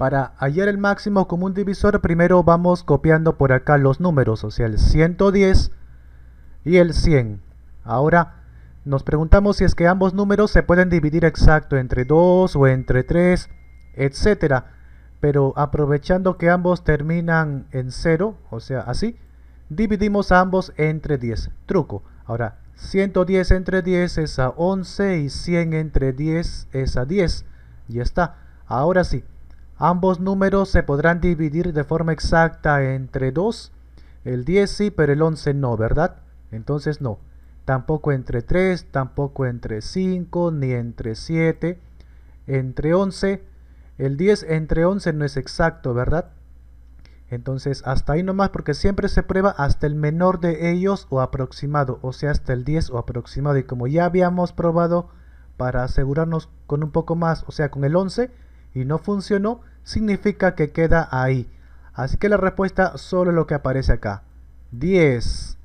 Para hallar el máximo común divisor, primero vamos copiando por acá los números, o sea, el 110 y el 100. Ahora nos preguntamos si es que ambos números se pueden dividir exacto entre 2 o entre 3, etc. Pero aprovechando que ambos terminan en 0, o sea, así, dividimos ambos entre 10. Truco. Ahora, 110 entre 10 es a 11 y 100 entre 10 es a 10. Ya está. Ahora sí, Ambos números se podrán dividir de forma exacta entre 2. El 10 sí, pero el 11 no, ¿verdad? Entonces no. Tampoco entre 3, tampoco entre 5, ni entre 7. Entre 11. El 10 entre 11 no es exacto, ¿verdad? Entonces hasta ahí nomás porque siempre se prueba hasta el menor de ellos o aproximado. O sea, hasta el 10 o aproximado. Y como ya habíamos probado para asegurarnos con un poco más, o sea, con el 11 y no funcionó, significa que queda ahí. Así que la respuesta solo es lo que aparece acá. 10.